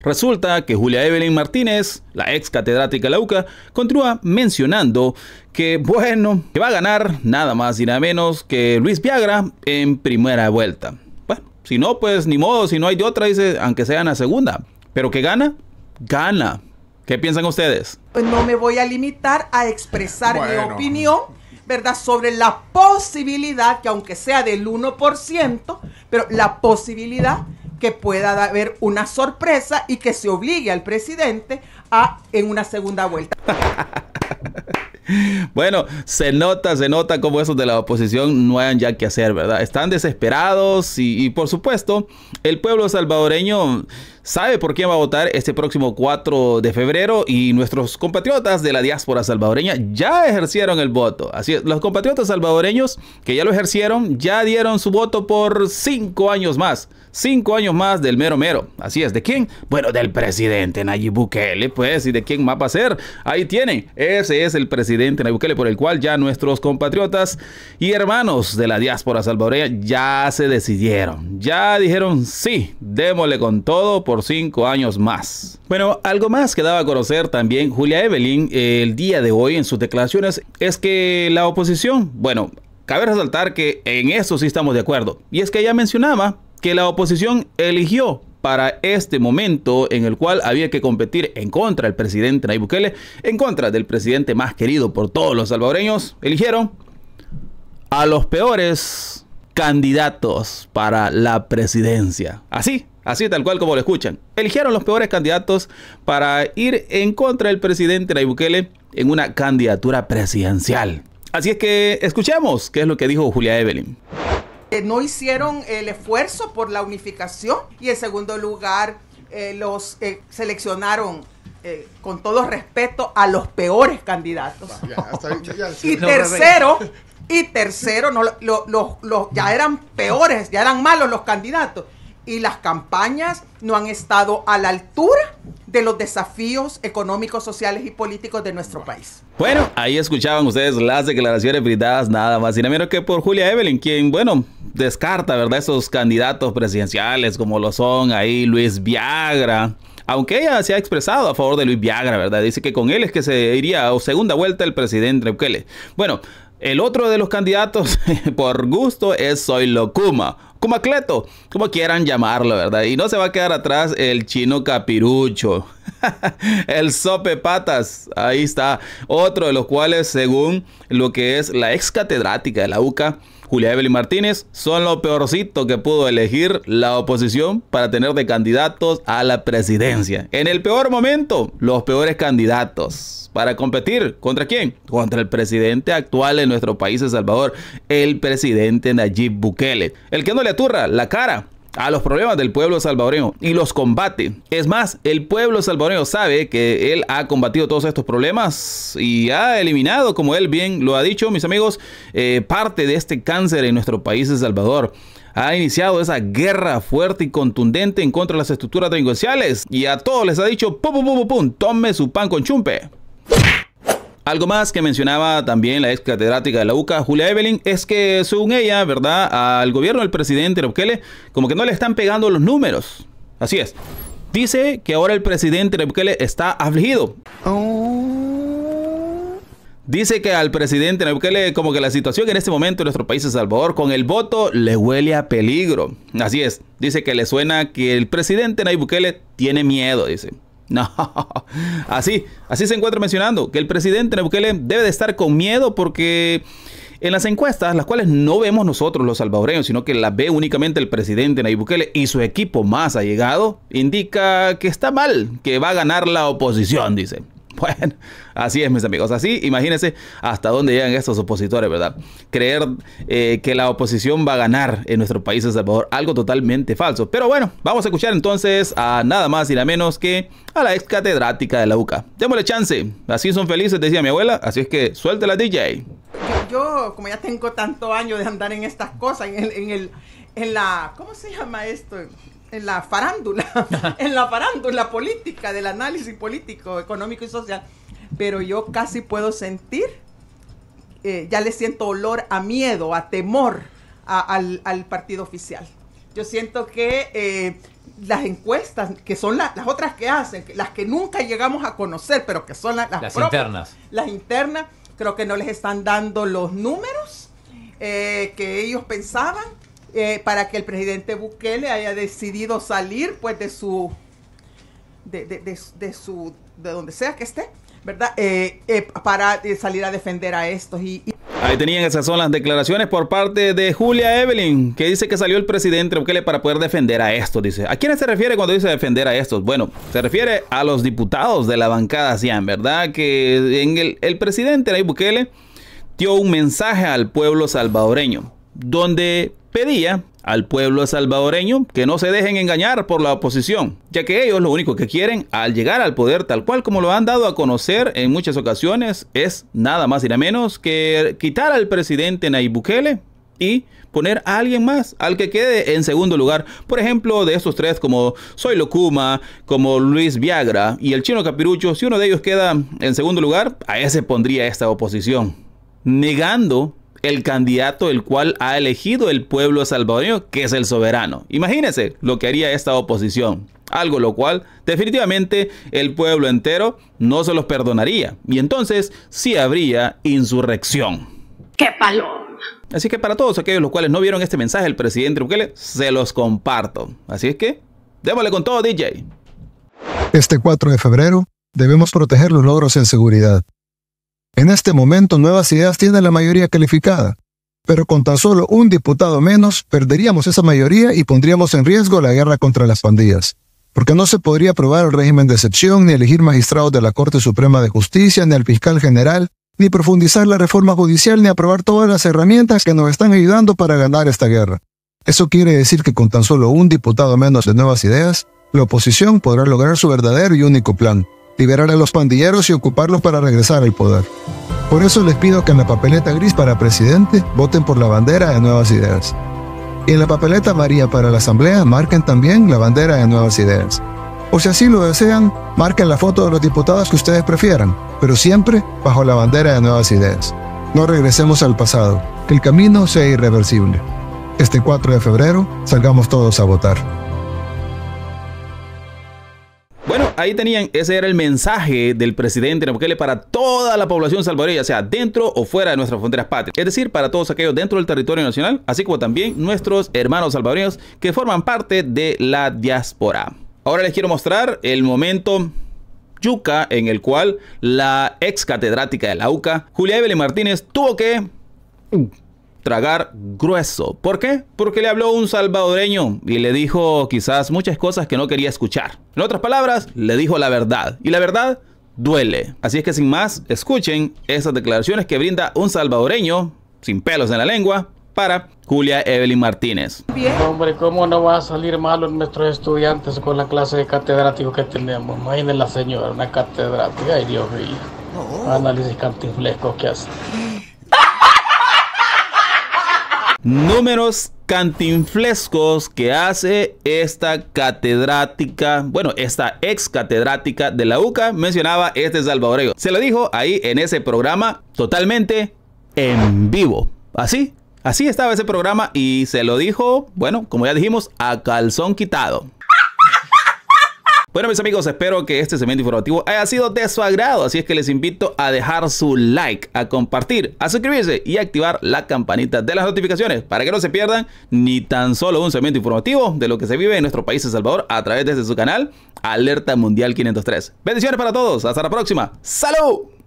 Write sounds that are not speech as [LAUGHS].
Resulta que Julia Evelyn Martínez, la ex catedrática de la UCA, continúa mencionando que, bueno, que va a ganar nada más y nada menos que Luis Viagra en primera vuelta. Bueno, si no, pues ni modo, si no hay de otra, dice, aunque sea en la segunda. Pero que gana, gana. ¿Qué piensan ustedes? Pues no me voy a limitar a expresar mi opinión, ¿verdad? Sobre la posibilidad, que aunque sea del 1%, pero la posibilidad que pueda haber una sorpresa y que se obligue al presidente a en una segunda vuelta. [LAUGHS] Bueno, se nota, se nota como esos de la oposición no hayan ya que hacer, ¿verdad? Están desesperados y, y por supuesto, el pueblo salvadoreño sabe por quién va a votar este próximo 4 de febrero y nuestros compatriotas de la diáspora salvadoreña ya ejercieron el voto. Así es, los compatriotas salvadoreños que ya lo ejercieron ya dieron su voto por 5 años más. 5 años más del mero mero. Así es, ¿de quién? Bueno, del presidente Nayib Bukele, pues, ¿y de quién va a ser? Ahí tiene, ese es el presidente Nayib Bukele por el cual ya nuestros compatriotas y hermanos de la diáspora salvadoreña ya se decidieron. Ya dijeron, sí, démosle con todo por cinco años más. Bueno, algo más que daba a conocer también Julia Evelyn eh, el día de hoy en sus declaraciones es que la oposición, bueno, cabe resaltar que en eso sí estamos de acuerdo. Y es que ella mencionaba que la oposición eligió para este momento en el cual había que competir en contra del presidente Nayib Bukele, en contra del presidente más querido por todos los salvadoreños, eligieron a los peores candidatos para la presidencia. Así, Así tal cual como lo escuchan. Eligieron los peores candidatos para ir en contra del presidente Nayib Bukele en una candidatura presidencial. Así es que escuchemos qué es lo que dijo Julia Evelyn. Eh, no hicieron el esfuerzo por la unificación y en segundo lugar eh, los eh, seleccionaron con todo respeto a los peores candidatos. y [LAUGHS] tercero, y tercero, no, los ya eran peores, ya eran malos los candidatos y las campañas no han estado a la altura de los desafíos económicos, sociales y políticos de nuestro país. Bueno, ahí escuchaban ustedes las declaraciones brindadas nada más y nada menos que por Julia Evelyn, quien, bueno, descarta, ¿verdad?, esos candidatos presidenciales como lo son ahí Luis Viagra, aunque ella se ha expresado a favor de Luis Viagra, ¿verdad? Dice que con él es que se iría a segunda vuelta el presidente Bueno, el otro de los candidatos [LAUGHS] por gusto es Soy Locuma, Acleto, como quieran llamarlo, ¿verdad? Y no se va a quedar atrás el chino capirucho. [LAUGHS] el sope patas, ahí está. Otro de los cuales, según lo que es la ex catedrática de la UCA, Julia Evelyn Martínez son lo peorcitos que pudo elegir la oposición para tener de candidatos a la presidencia. En el peor momento, los peores candidatos para competir. ¿Contra quién? Contra el presidente actual de nuestro país, El Salvador, el presidente Nayib Bukele. El que no le aturra la cara a los problemas del pueblo salvadoreño y los combate. Es más, el pueblo salvadoreño sabe que él ha combatido todos estos problemas y ha eliminado, como él bien lo ha dicho, mis amigos, eh, parte de este cáncer en nuestro país, El Salvador ha iniciado esa guerra fuerte y contundente en contra de las estructuras delincuenciales y a todos les ha dicho pum pum pum pum, pum tome su pan con chumpe. Algo más que mencionaba también la ex catedrática de la UCA, Julia Evelyn, es que según ella, ¿verdad? Al gobierno del presidente Bukele, como que no le están pegando los números. Así es. Dice que ahora el presidente Bukele está afligido. Dice que al presidente Bukele como que la situación en este momento en nuestro país de Salvador con el voto le huele a peligro. Así es. Dice que le suena que el presidente Nayib Bukele tiene miedo, dice. [LAUGHS] No, así, así se encuentra mencionando que el presidente Bukele debe de estar con miedo porque en las encuestas, las cuales no vemos nosotros los salvadoreños, sino que las ve únicamente el presidente Nayib Bukele y su equipo más allegado, indica que está mal, que va a ganar la oposición, dice. Bueno, así es, mis amigos. Así, imagínense hasta dónde llegan estos opositores, ¿verdad? Creer eh, que la oposición va a ganar en nuestro país, de Salvador, algo totalmente falso. Pero bueno, vamos a escuchar entonces a nada más y nada menos que a la ex catedrática de la UCA. Démosle chance. Así son felices, decía mi abuela. Así es que suelte la DJ. Yo, como ya tengo tanto año de andar en estas cosas, en el, en, el, en la. ¿Cómo se llama esto? en la farándula, [LAUGHS] en la farándula política, del análisis político, económico y social, pero yo casi puedo sentir, eh, ya le siento olor a miedo, a temor al, partido oficial. Yo siento que eh, las encuestas, que son las otras que hacen, las que nunca llegamos a conocer, pero que son las, internas. Las internas, creo que no les están dando los números eh, que ellos pensaban eh, para que el presidente Bukele haya decidido salir pues de su de, de, de, su de donde sea que esté ¿verdad? Eh, eh, para salir a defender a estos. Y, Ahí tenían esas son las declaraciones por parte de Julia Evelyn, que dice que salió el presidente Bukele para poder defender a estos, dice. ¿A quiénes se refiere cuando dice defender a estos? Bueno, se refiere a los diputados de la bancada En ¿verdad? Que en el, presidente Nayib Bukele dio un mensaje al pueblo salvadoreño, donde pedía al pueblo salvadoreño que no se dejen engañar por la oposición, ya que ellos lo único que quieren al llegar al poder tal cual como lo han dado a conocer en muchas ocasiones es nada más y nada menos que quitar al presidente Nayib Bukele y poner a alguien más al que quede en segundo lugar. Por ejemplo, de estos tres como Soy Locuma, como Luis Viagra y el chino Capirucho, si uno de ellos queda en segundo lugar, a ese pondría esta oposición, negando el candidato el cual ha elegido el pueblo salvadoreño, que es el soberano. Imagínense lo que haría esta oposición. Algo lo cual definitivamente el pueblo entero no se los perdonaría. Y entonces sí habría insurrección. ¡Qué paloma! Así que para todos aquellos los cuales no vieron este mensaje del presidente Bukele, se los comparto. Así es que, démosle con todo, DJ. Este 4 de febrero, debemos proteger los logros en seguridad. En este momento Nuevas Ideas tiene la mayoría calificada, pero con tan solo un diputado menos perderíamos esa mayoría y pondríamos en riesgo la guerra contra las pandillas, porque no se podría aprobar el régimen de excepción, ni elegir magistrados de la Corte Suprema de Justicia, ni al fiscal general, ni profundizar la reforma judicial, ni aprobar todas las herramientas que nos están ayudando para ganar esta guerra. Eso quiere decir que con tan solo un diputado menos de Nuevas Ideas, la oposición podrá lograr su verdadero y único plan, liberar a los pandilleros y ocuparlos para regresar al poder. Por eso les pido que en la papeleta gris para presidente voten por la bandera de nuevas ideas. Y en la papeleta amarilla para la asamblea marquen también la bandera de nuevas ideas. O si así lo desean, marquen la foto de los diputados que ustedes prefieran, pero siempre bajo la bandera de nuevas ideas. No regresemos al pasado, que el camino sea irreversible. Este 4 de febrero salgamos todos a votar. ahí tenían, ese era el mensaje del presidente le para toda la población salvadoreña, sea dentro o fuera de nuestras fronteras patrias. Es decir, para todos aquellos dentro del territorio nacional, así como también nuestros hermanos salvadoreños que forman parte de la diáspora. Ahora les quiero mostrar el momento yuca en el cual la ex catedrática de la UCA, Julia Evelyn Martínez, tuvo que tragar grueso. ¿Por qué? Porque le habló un salvadoreño y le dijo quizás muchas cosas que no quería escuchar. En otras palabras, le dijo la verdad. Y la verdad duele. Así es que sin más, escuchen esas declaraciones que brinda un salvadoreño, sin pelos en la lengua, para Julia Evelyn Martínez. Bien. Hombre, ¿cómo no va a salir malo nuestros estudiantes con la clase de catedrático que tenemos? Imaginen la señora, una catedrática, y Dios mío. Análisis cantinflesco que hace números cantinflescos que hace esta catedrática, bueno, esta ex catedrática de la UCA, mencionaba este salvadoreño. Se lo dijo ahí en ese programa totalmente en vivo. Así, así estaba ese programa y se lo dijo, bueno, como ya dijimos, a calzón quitado. Bueno, mis amigos, espero que este segmento informativo haya sido de su agrado, así es que les invito a dejar su like, a compartir, a suscribirse y a activar la campanita de las notificaciones para que no se pierdan ni tan solo un segmento informativo de lo que se vive en nuestro país, de Salvador, a través de su canal, Alerta Mundial 503. Bendiciones para todos, hasta la próxima. ¡Salud!